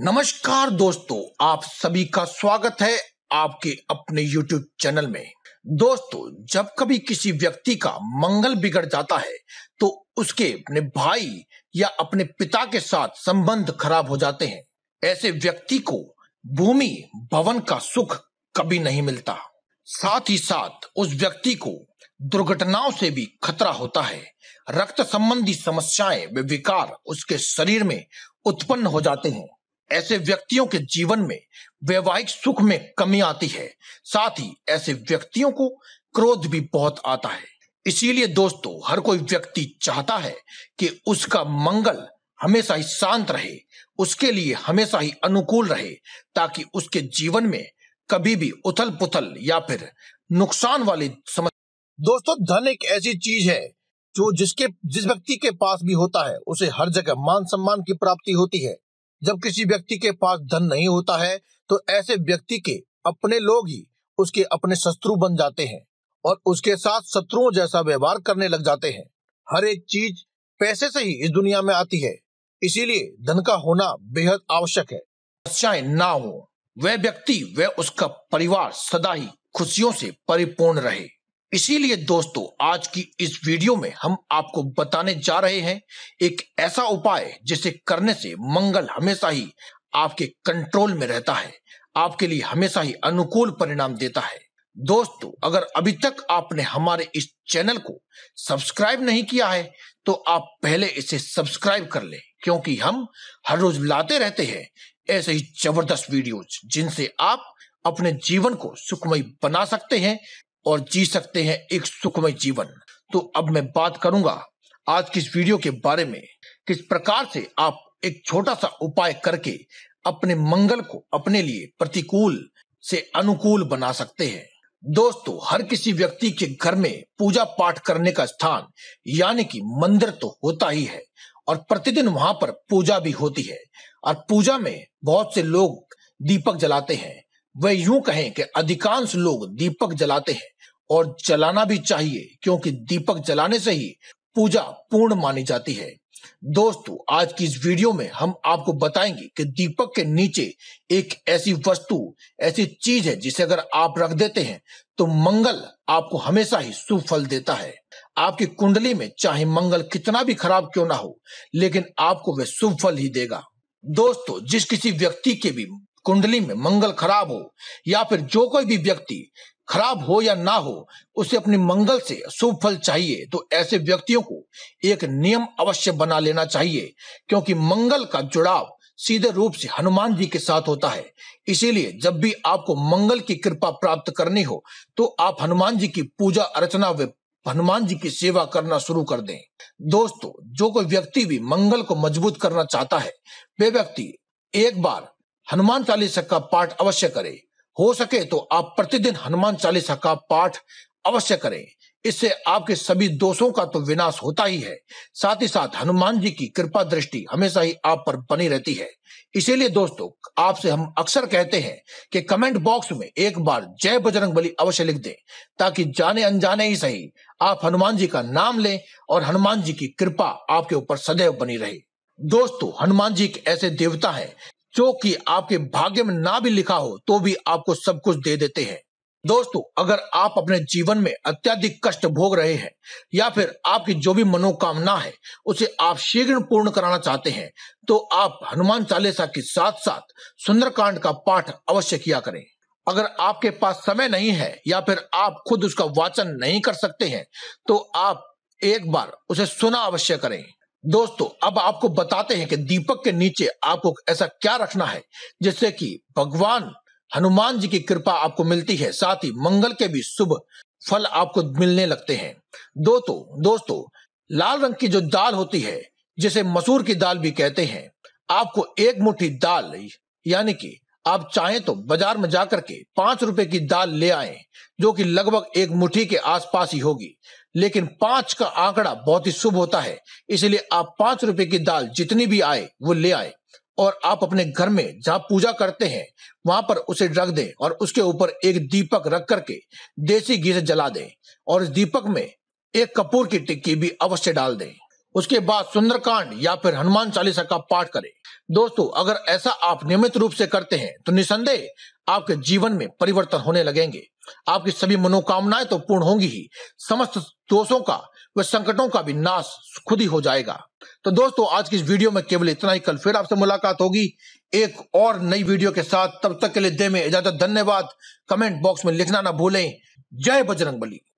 नमस्कार दोस्तों आप सभी का स्वागत है आपके अपने YouTube चैनल में दोस्तों जब कभी किसी व्यक्ति का मंगल बिगड़ जाता है तो उसके अपने भाई या अपने पिता के साथ संबंध खराब हो जाते हैं ऐसे व्यक्ति को भूमि भवन का सुख कभी नहीं मिलता साथ ही साथ उस व्यक्ति को दुर्घटनाओं से भी खतरा होता है रक्त संबंधी समस्याएं विकार उसके शरीर में उत्पन्न हो जाते हैं ऐसे व्यक्तियों के जीवन में वैवाहिक सुख में कमी आती है साथ ही ऐसे व्यक्तियों को क्रोध भी बहुत आता है इसीलिए दोस्तों हर कोई व्यक्ति चाहता है कि उसका मंगल हमेशा ही शांत रहे उसके लिए हमेशा ही अनुकूल रहे ताकि उसके जीवन में कभी भी उथल पुथल या फिर नुकसान वाली समस्या दोस्तों धन एक ऐसी चीज है जो जिसके जिस व्यक्ति के पास भी होता है उसे हर जगह मान सम्मान की प्राप्ति होती है जब किसी व्यक्ति के पास धन नहीं होता है तो ऐसे व्यक्ति के अपने लोग ही उसके अपने शत्रु बन जाते हैं और उसके साथ शत्रुओं जैसा व्यवहार करने लग जाते हैं हर एक चीज पैसे से ही इस दुनिया में आती है इसीलिए धन का होना बेहद आवश्यक है चाहे ना हो वह व्यक्ति वह उसका परिवार सदा ही खुशियों से परिपूर्ण रहे इसीलिए दोस्तों आज की इस वीडियो में हम आपको बताने जा रहे हैं एक ऐसा उपाय जिसे करने से मंगल हमेशा ही आपके कंट्रोल में रहता है आपके लिए हमेशा ही अनुकूल परिणाम देता है दोस्तों अगर अभी तक आपने हमारे इस चैनल को सब्सक्राइब नहीं किया है तो आप पहले इसे सब्सक्राइब कर लें क्योंकि हम हर रोज लाते रहते हैं ऐसे ही जबरदस्त वीडियोज जिनसे आप अपने जीवन को सुखमय बना सकते हैं और जी सकते हैं एक सुखमय जीवन तो अब मैं बात करूंगा आज की इस वीडियो के बारे में किस प्रकार से आप एक छोटा सा उपाय करके अपने मंगल को अपने लिए प्रतिकूल से अनुकूल बना सकते हैं दोस्तों हर किसी व्यक्ति के घर में पूजा पाठ करने का स्थान यानी कि मंदिर तो होता ही है और प्रतिदिन वहां पर पूजा भी होती है और पूजा में बहुत से लोग दीपक जलाते हैं वह यूं कहें कि अधिकांश लोग दीपक जलाते हैं और जलाना भी चाहिए क्योंकि दीपक जलाने से ही पूजा पूर्ण मानी जाती है दोस्तों आज की इस वीडियो में हम आपको बताएंगे कि दीपक के नीचे एक ऐसी वस्तु ऐसी चीज है जिसे अगर आप रख देते हैं तो मंगल आपको हमेशा ही सुफल देता है आपकी कुंडली में चाहे मंगल कितना भी खराब क्यों ना हो लेकिन आपको वह सुफल ही देगा दोस्तों जिस किसी व्यक्ति के भी कुंडली में मंगल खराब हो या फिर जो कोई भी व्यक्ति खराब हो या ना हो उसे अपने मंगल से शुभ फल चाहिए तो ऐसे व्यक्तियों को एक नियम अवश्य बना लेना चाहिए क्योंकि मंगल का जुड़ाव सीधे रूप से हनुमान जी के साथ होता है इसीलिए जब भी आपको मंगल की कृपा प्राप्त करनी हो तो आप हनुमान जी की पूजा अर्चना व हनुमान जी की सेवा करना शुरू कर दें दोस्तों जो कोई व्यक्ति भी मंगल को मजबूत करना चाहता है वे व्यक्ति एक बार हनुमान चालीसा का पाठ अवश्य करे हो सके तो आप प्रतिदिन हनुमान चालीसा का पाठ अवश्य करें इससे आपके सभी दोषों का तो विनाश होता ही है साथ ही साथ हनुमान जी की कृपा दृष्टि हमेशा ही आप पर बनी रहती है इसीलिए दोस्तों आपसे हम अक्सर कहते हैं कि कमेंट बॉक्स में एक बार जय बजरंग बली अवश्य लिख दें ताकि जाने अनजाने ही सही आप हनुमान जी का नाम लें और हनुमान जी की कृपा आपके ऊपर सदैव बनी रहे दोस्तों हनुमान जी एक ऐसे देवता हैं जो कि आपके भाग्य में ना भी लिखा हो तो भी आपको सब कुछ दे देते हैं दोस्तों अगर आप अपने जीवन में अत्यधिक कष्ट भोग रहे हैं या फिर आपकी जो भी मनोकामना है उसे आप शीघ्र पूर्ण कराना चाहते हैं तो आप हनुमान चालीसा के साथ साथ सुंदरकांड का पाठ अवश्य किया करें अगर आपके पास समय नहीं है या फिर आप खुद उसका वाचन नहीं कर सकते हैं तो आप एक बार उसे सुना अवश्य करें दोस्तों अब आपको बताते हैं कि दीपक के नीचे आपको ऐसा क्या रखना है जिससे कि भगवान हनुमान जी की कृपा आपको मिलती है साथ ही मंगल के भी शुभ फल आपको मिलने लगते हैं दोस्तों दोस्तों लाल रंग की जो दाल होती है जिसे मसूर की दाल भी कहते हैं आपको एक मुट्ठी दाल यानी कि आप चाहें तो बाजार में जाकर के पांच रुपए की दाल ले आए जो कि लगभग एक मुट्ठी के आसपास ही होगी लेकिन पांच का आंकड़ा बहुत ही शुभ होता है इसलिए आप पांच रुपए की दाल जितनी भी आए वो ले आए और आप अपने घर में जहां पूजा करते हैं वहां पर उसे रख दें और उसके ऊपर एक दीपक रख करके देसी घी से जला दें और इस दीपक में एक कपूर की टिक्की भी अवश्य डाल दें उसके बाद सुंदरकांड या फिर हनुमान चालीसा का पाठ करें दोस्तों अगर ऐसा आप नियमित रूप से करते हैं तो निसंदेह आपके जीवन में परिवर्तन होने लगेंगे आपकी सभी मनोकामनाएं तो पूर्ण होंगी ही समस्त दोषों का व संकटों का भी नाश खुद ही हो जाएगा तो दोस्तों आज की इस वीडियो में केवल इतना ही कल फिर आपसे मुलाकात होगी एक और नई वीडियो के साथ तब तक के लिए दे में इजाजत धन्यवाद कमेंट बॉक्स में लिखना ना भूलें जय बजरंग बली